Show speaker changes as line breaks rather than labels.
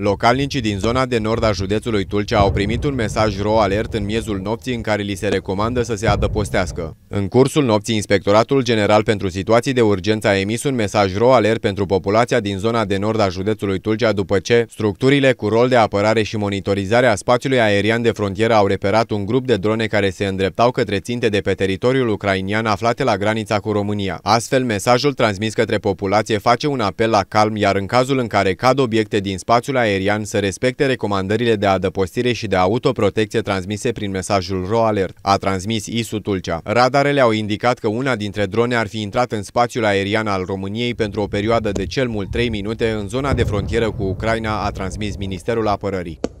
Localnicii din zona de nord a județului Tulcea au primit un mesaj ro alert în miezul nopții în care li se recomandă să se adăpostească. În cursul nopții, Inspectoratul General pentru Situații de Urgență a emis un mesaj ro alert pentru populația din zona de nord a județului Tulcea după ce structurile cu rol de apărare și monitorizare a spațiului aerian de frontieră au reperat un grup de drone care se îndreptau către ținte de pe teritoriul ucrainian aflate la granița cu România. Astfel, mesajul transmis către populație face un apel la calm, iar în cazul în care cad obiecte din spațiul aerian să respecte recomandările de adăpostire și de autoprotecție transmise prin mesajul RoAlert, a transmis ISU Tulcea. Radarele au indicat că una dintre drone ar fi intrat în spațiul aerian al României pentru o perioadă de cel mult 3 minute în zona de frontieră cu Ucraina, a transmis Ministerul Apărării.